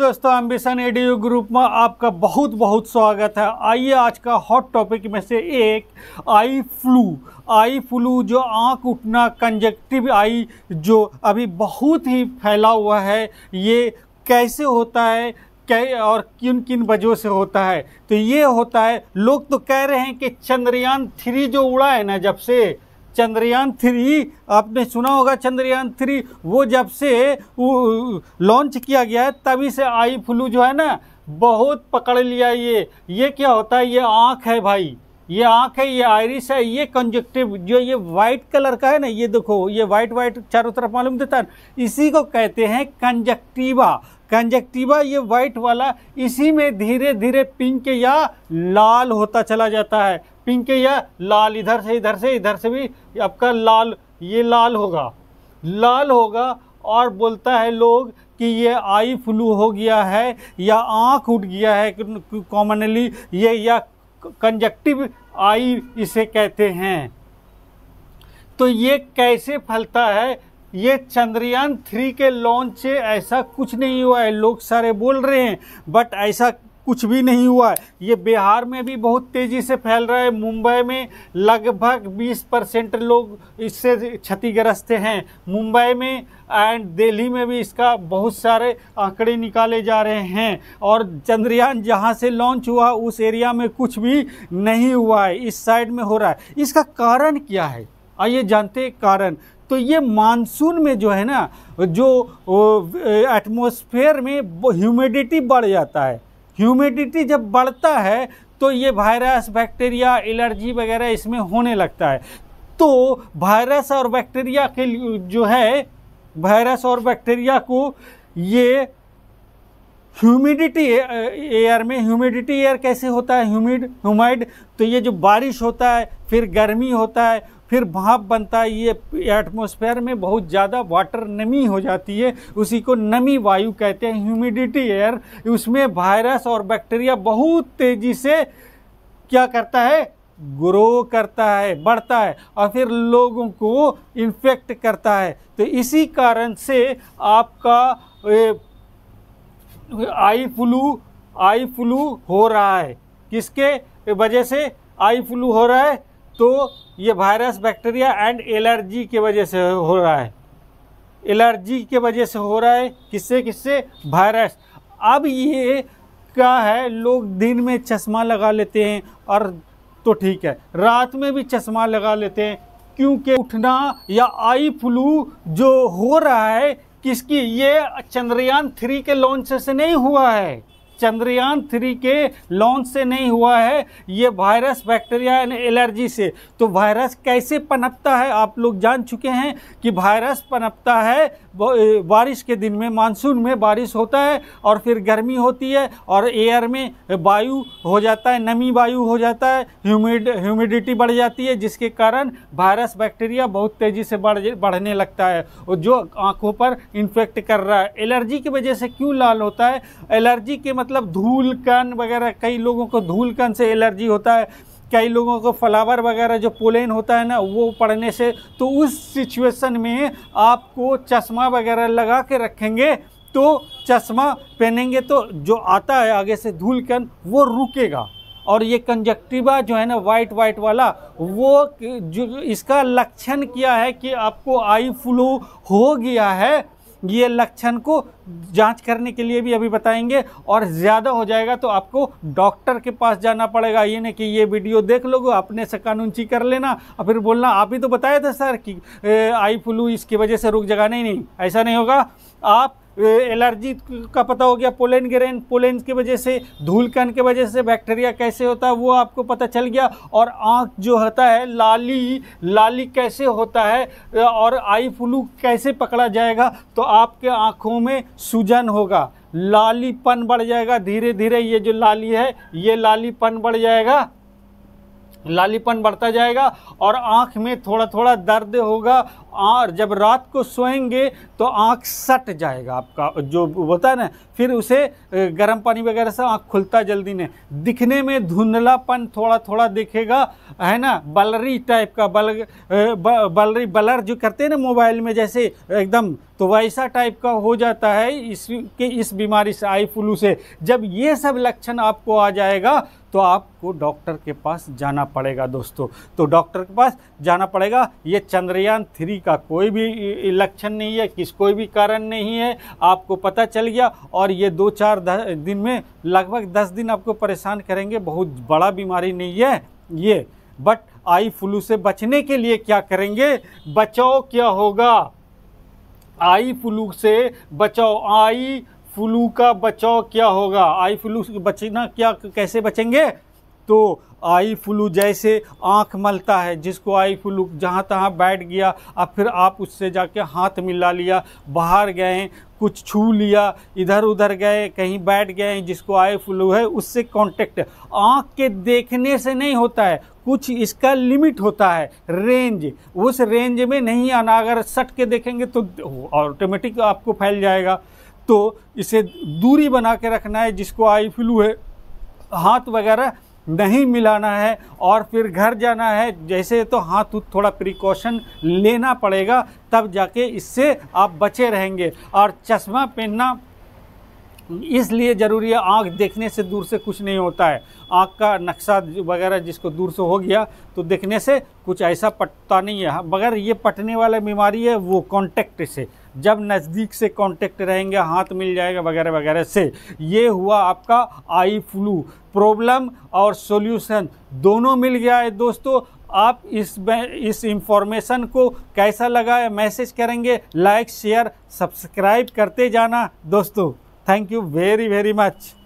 दोस्तों ambition एडीयू group में आपका बहुत बहुत स्वागत है आइए आज का हॉट टॉपिक में से एक आई फ्लू आई फ्लू जो आंख उठना कंजक्टिव आई जो अभी बहुत ही फैला हुआ है ये कैसे होता है कै और किन किन वजहों से होता है तो ये होता है लोग तो कह रहे हैं कि चंद्रयान थ्री जो उड़ा है ना जब से चंद्रयान थ्री आपने सुना होगा चंद्रयान थ्री वो जब से लॉन्च किया गया है तभी से आई फ्लू जो है ना बहुत पकड़ लिया ये ये क्या होता है ये आँख है भाई ये आँख है ये आयरिस है ये कंजक्टिव जो ये वाइट कलर का है ना ये देखो ये वाइट वाइट चारों तरफ मालूम देता है इसी को कहते हैं कंजक्टिवा कंजक्टिवा ये वाइट वाला इसी में धीरे धीरे पिंक या लाल होता चला जाता है पिंक या लाल इधर से इधर से इधर से भी आपका लाल ये लाल होगा लाल होगा और बोलता है लोग कि ये आई फ्लू हो गया है या आँख उठ गया है कॉमनली ये या कंजक्टिव आई इसे कहते हैं तो ये कैसे फलता है ये चंद्रयान थ्री के लॉन्च से ऐसा कुछ नहीं हुआ है लोग सारे बोल रहे हैं बट ऐसा कुछ भी नहीं हुआ है ये बिहार में भी बहुत तेज़ी से फैल रहा है मुंबई में लगभग 20 परसेंट लोग इससे क्षतिग्रस्त हैं मुंबई में एंड दिल्ली में भी इसका बहुत सारे आंकड़े निकाले जा रहे हैं और चंद्रयान जहां से लॉन्च हुआ उस एरिया में कुछ भी नहीं हुआ है इस साइड में हो रहा है इसका कारण क्या है आइए जानते हैं कारण तो ये मानसून में जो है ना जो एटमोसफेयर में ह्यूमिडिटी बढ़ जाता है ह्यूमिडिटी जब बढ़ता है तो ये वायरस बैक्टीरिया एलर्जी वगैरह इसमें होने लगता है तो वायरस और बैक्टीरिया के जो है वायरस और बैक्टीरिया को ये ह्यूमिडिटी एयर में ह्यूमिडिटी एयर कैसे होता है ह्यूमिड ह्यूमाइड तो ये जो बारिश होता है फिर गर्मी होता है फिर भाप बनता है ये एटमोसफेयर में बहुत ज़्यादा वाटर नमी हो जाती है उसी को नमी वायु कहते हैं ह्यूमिडिटी एयर उसमें वायरस और बैक्टीरिया बहुत तेज़ी से क्या करता है ग्रो करता है बढ़ता है और फिर लोगों को इन्फेक्ट करता है तो इसी कारण से आपका आई फ्लू आई फ्लू हो रहा है किसके वजह से आई फ्लू हो रहा है तो ये वायरस बैक्टीरिया एंड एलर्जी के वजह से हो रहा है एलर्जी के वजह से हो रहा है किससे किससे वायरस अब ये क्या है लोग दिन में चश्मा लगा लेते हैं और तो ठीक है रात में भी चश्मा लगा लेते हैं क्योंकि उठना या आई फ्लू जो हो रहा है किसकी ये चंद्रयान थ्री के लॉन्च से नहीं हुआ है चंद्रयान थ्री के लॉन्च से नहीं हुआ है ये वायरस बैक्टीरिया एंड एलर्जी से तो वायरस कैसे पनपता है आप लोग जान चुके हैं कि वायरस पनपता है बारिश के दिन में मानसून में बारिश होता है और फिर गर्मी होती है और एयर में वायु हो जाता है नमी वायु हो जाता है ह्यूमिड ह्यूमिडिटी बढ़ जाती है जिसके कारण वायरस बैक्टीरिया बहुत तेज़ी से बढ़ बढ़ने लगता है और जो आँखों पर इन्फेक्ट कर रहा है एलर्जी की वजह से क्यों लाल होता है एलर्जी के मतलब मतलब धूल कन वगैरह कई लोगों को धूल कन से एलर्जी होता है कई लोगों को फ्लावर वगैरह जो पोलेन होता है ना वो पड़ने से तो उस सिचुएशन में आपको चश्मा वगैरह लगा के रखेंगे तो चश्मा पहनेंगे तो जो आता है आगे से धूल कन वो रुकेगा और ये कंजक्टिवा जो है ना वाइट वाइट वाला वो जो इसका लक्षण क्या है कि आपको आई फ्लू हो गया है ये लक्षण को जांच करने के लिए भी अभी बताएंगे और ज़्यादा हो जाएगा तो आपको डॉक्टर के पास जाना पड़ेगा ये नहीं कि ये वीडियो देख लोगो अपने से कानून ची कर लेना और फिर बोलना आप ही तो बताया था सर कि आई फ्लू इसकी वजह से रुक जगह नहीं नहीं ऐसा नहीं होगा आप एलर्जी का पता हो गया पोलेंड ग्रेन पोलेंड की वजह से धूल कण की वजह से बैक्टीरिया कैसे होता है वो आपको पता चल गया और आँख जो होता है लाली लाली कैसे होता है और आई फ्लू कैसे पकड़ा जाएगा तो आपके आँखों में सूजन होगा लालीपन बढ़ जाएगा धीरे धीरे ये जो लाली है ये लालीपन बढ़ जाएगा लालीपन बढ़ता जाएगा और आँख में थोड़ा थोड़ा दर्द होगा और जब रात को सोएंगे तो आँख सट जाएगा आपका जो होता है ना फिर उसे गर्म पानी वगैरह से आँख खुलता जल्दी नहीं दिखने में धुंधलापन थोड़ा थोड़ा दिखेगा है ना बलरी टाइप का बल बलरी बलर जो करते हैं ना मोबाइल में जैसे एकदम तो वैसा टाइप का हो जाता है के इस बीमारी से आई फ्लू से जब ये सब लक्षण आपको आ जाएगा तो आपको डॉक्टर के पास जाना पड़ेगा दोस्तों तो डॉक्टर के पास जाना पड़ेगा ये चंद्रयान थ्री का कोई भी लक्षण नहीं है किस कोई भी कारण नहीं है आपको पता चल गया और ये दो चार दिन में लगभग दस दिन आपको परेशान करेंगे बहुत बड़ा बीमारी नहीं है ये बट आई फ्लू से बचने के लिए क्या करेंगे बचाव क्या होगा आई फ्लू से बचाओ आई फ्लू का बचाव क्या होगा आई फ्लू से बचना क्या कैसे बचेंगे तो आई फ्लू जैसे आँख मलता है जिसको आई फ्लू जहाँ तहाँ बैठ गया अब फिर आप उससे जाके हाथ मिला लिया बाहर गए कुछ छू लिया इधर उधर गए कहीं बैठ गए जिसको आई फ्लू है उससे कांटेक्ट आँख के देखने से नहीं होता है कुछ इसका लिमिट होता है रेंज उस रेंज में नहीं आना अगर सट के देखेंगे तो ऑटोमेटिक आपको फैल जाएगा तो इसे दूरी बना के रखना है जिसको आई फ्लू है हाथ वगैरह नहीं मिलाना है और फिर घर जाना है जैसे तो हाथ थोड़ा प्रिकॉशन लेना पड़ेगा तब जाके इससे आप बचे रहेंगे और चश्मा पहनना इसलिए ज़रूरी है आँख देखने से दूर से कुछ नहीं होता है आँख का नक्शा वगैरह जिसको दूर से हो गया तो देखने से कुछ ऐसा पटता नहीं है हाँ, मगर ये पटने वाला बीमारी है वो कॉन्टेक्ट से जब नज़दीक से कॉन्टेक्ट रहेंगे हाथ मिल जाएगा वगैरह वगैरह से ये हुआ आपका आई फ्लू प्रॉब्लम और सोल्यूशन दोनों मिल गया है दोस्तों आप इस इस इंफॉर्मेशन को कैसा लगा है मैसेज करेंगे लाइक शेयर सब्सक्राइब करते जाना दोस्तों Thank you very, very much.